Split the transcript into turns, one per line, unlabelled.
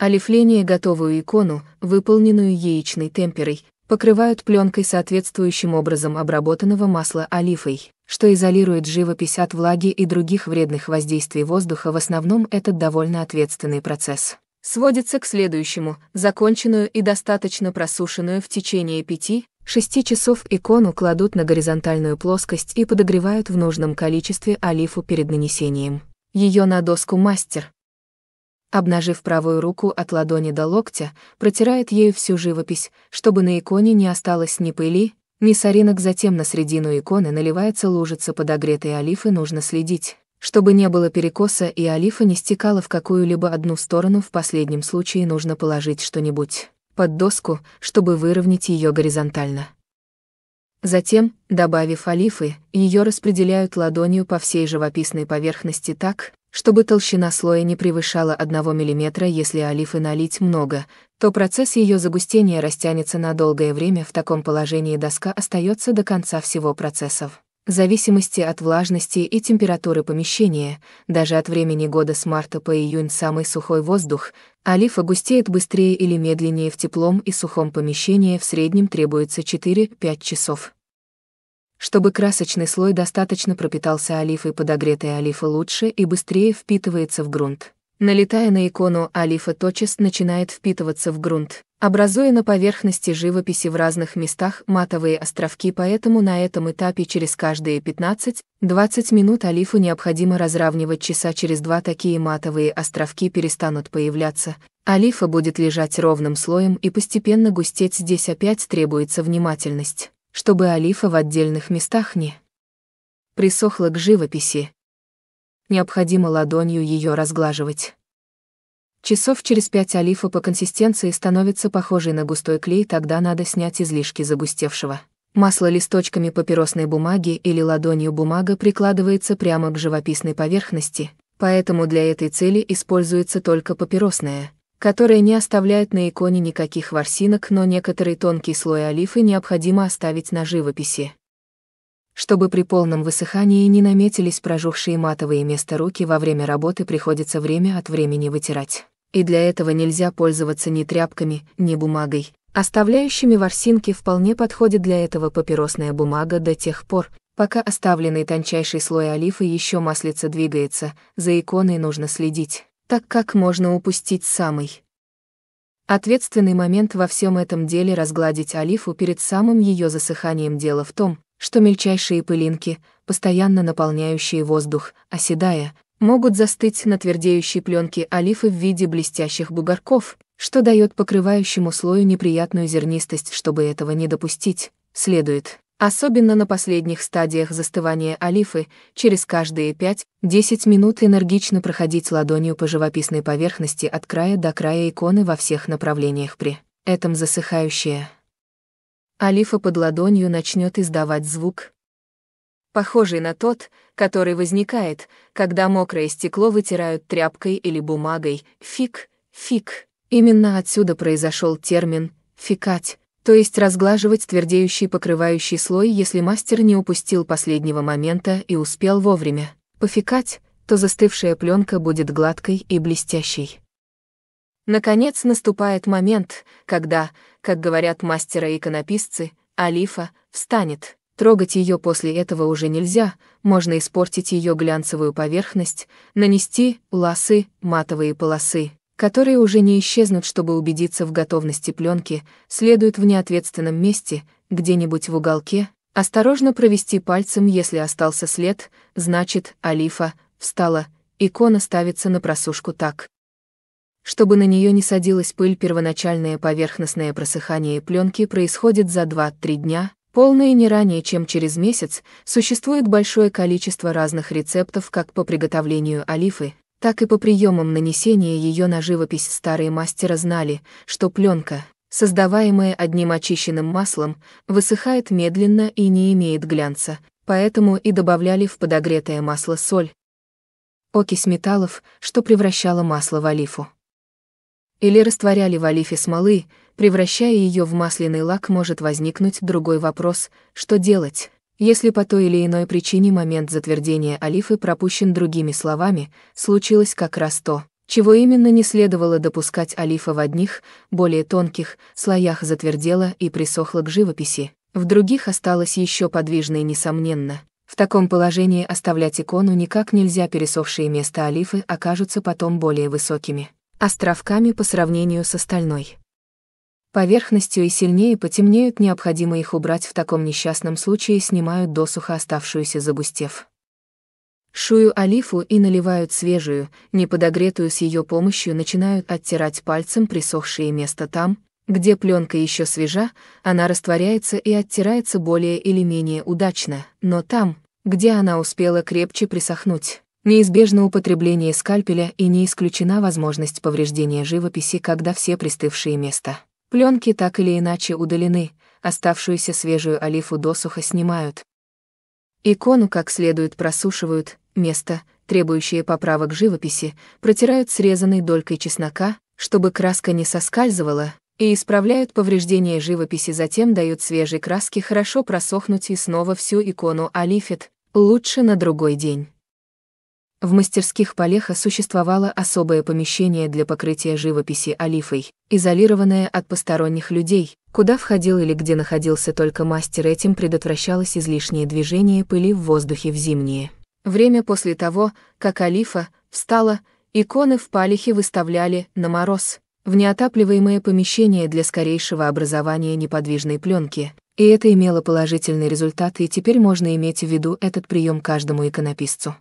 Олифление готовую икону, выполненную яичной темперой, покрывают пленкой соответствующим образом обработанного масла олифой, что изолирует живопись от влаги и других вредных воздействий воздуха. В основном этот довольно ответственный процесс. Сводится к следующему, законченную и достаточно просушенную в течение 5-6 часов икону кладут на горизонтальную плоскость и подогревают в нужном количестве олифу перед нанесением. Ее на доску мастер, Обнажив правую руку от ладони до локтя, протирает ею всю живопись, чтобы на иконе не осталось ни пыли, ни соринок. Затем на середину иконы наливается лужица подогретой олифы. Нужно следить, чтобы не было перекоса и олифа не стекала в какую-либо одну сторону. В последнем случае нужно положить что-нибудь под доску, чтобы выровнять ее горизонтально. Затем, добавив олифы, ее распределяют ладонью по всей живописной поверхности так, чтобы толщина слоя не превышала 1 мм, если олифы налить много, то процесс ее загустения растянется на долгое время, в таком положении доска остается до конца всего процессов. В зависимости от влажности и температуры помещения, даже от времени года с марта по июнь самый сухой воздух, олифа густеет быстрее или медленнее в теплом и сухом помещении в среднем требуется 4-5 часов чтобы красочный слой достаточно пропитался олифой подогретая олифа лучше и быстрее впитывается в грунт. Налетая на икону, олифа тотчас начинает впитываться в грунт, образуя на поверхности живописи в разных местах матовые островки, поэтому на этом этапе через каждые 15-20 минут олифу необходимо разравнивать часа через два такие матовые островки перестанут появляться, олифа будет лежать ровным слоем и постепенно густеть здесь опять требуется внимательность чтобы олифа в отдельных местах не присохла к живописи. Необходимо ладонью ее разглаживать. Часов через пять олифа по консистенции становится похожей на густой клей, тогда надо снять излишки загустевшего. Масло листочками папиросной бумаги или ладонью бумага прикладывается прямо к живописной поверхности, поэтому для этой цели используется только папиросная – которые не оставляют на иконе никаких ворсинок, но некоторый тонкий слой олифы необходимо оставить на живописи. Чтобы при полном высыхании не наметились прожухшие матовые места руки во время работы приходится время от времени вытирать. И для этого нельзя пользоваться ни тряпками, ни бумагой. Оставляющими ворсинки вполне подходит для этого папиросная бумага до тех пор, пока оставленный тончайший слой олифы еще маслица двигается, за иконой нужно следить так как можно упустить самый ответственный момент во всем этом деле разгладить олифу перед самым ее засыханием. Дело в том, что мельчайшие пылинки, постоянно наполняющие воздух, оседая, могут застыть на твердеющей пленке олифы в виде блестящих бугорков, что дает покрывающему слою неприятную зернистость, чтобы этого не допустить, следует Особенно на последних стадиях застывания олифы, через каждые 5-10 минут энергично проходить ладонью по живописной поверхности от края до края иконы во всех направлениях при этом засыхающая. Олифа под ладонью начнет издавать звук, похожий на тот, который возникает, когда мокрое стекло вытирают тряпкой или бумагой, фиг, фиг. Именно отсюда произошел термин «фикать», то есть разглаживать твердеющий покрывающий слой, если мастер не упустил последнего момента и успел вовремя пофикать, то застывшая пленка будет гладкой и блестящей. Наконец наступает момент, когда, как говорят мастера-иконописцы, Алифа встанет. Трогать ее после этого уже нельзя, можно испортить ее глянцевую поверхность, нанести ласы, матовые полосы, которые уже не исчезнут, чтобы убедиться в готовности пленки, следует в неответственном месте, где-нибудь в уголке, осторожно провести пальцем, если остался след, значит, Алифа, встала, икона ставится на просушку так. Чтобы на нее не садилась пыль, первоначальное поверхностное просыхание пленки происходит за 2-3 дня, полное не ранее, чем через месяц, существует большое количество разных рецептов как по приготовлению олифы, так и по приемам нанесения ее на живопись старые мастера знали, что пленка, создаваемая одним очищенным маслом, высыхает медленно и не имеет глянца, поэтому и добавляли в подогретое масло соль, окись металлов, что превращало масло в олифу. Или растворяли в олифе смолы, превращая ее в масляный лак может возникнуть другой вопрос, что делать, если по той или иной причине момент затвердения Алифы пропущен другими словами, случилось как раз то, чего именно не следовало допускать Алифа в одних, более тонких, слоях затвердела и присохла к живописи, в других осталось еще подвижной несомненно. В таком положении оставлять икону никак нельзя, пересохшие места Алифы окажутся потом более высокими островками по сравнению с остальной поверхностью и сильнее потемнеют, необходимо их убрать в таком несчастном случае, снимают досуха оставшуюся загустев. Шую алифу и наливают свежую, не подогретую с ее помощью начинают оттирать пальцем присохшее место там, где пленка еще свежа, она растворяется и оттирается более или менее удачно, но там, где она успела крепче присохнуть, неизбежно употребление скальпеля и не исключена возможность повреждения живописи, когда все пристывшие места. Пленки так или иначе удалены, оставшуюся свежую олифу досуха снимают. Икону как следует просушивают, место, требующее поправок живописи, протирают срезанной долькой чеснока, чтобы краска не соскальзывала, и исправляют повреждения живописи, затем дают свежей краске хорошо просохнуть и снова всю икону олифит, лучше на другой день. В мастерских Полеха существовало особое помещение для покрытия живописи олифой, изолированное от посторонних людей, куда входил или где находился только мастер, этим предотвращалось излишнее движение пыли в воздухе в зимнее. Время после того, как олифа встала, иконы в палехе выставляли на мороз, в неотапливаемое помещение для скорейшего образования неподвижной пленки, и это имело положительный результат, и теперь можно иметь в виду этот прием каждому иконописцу.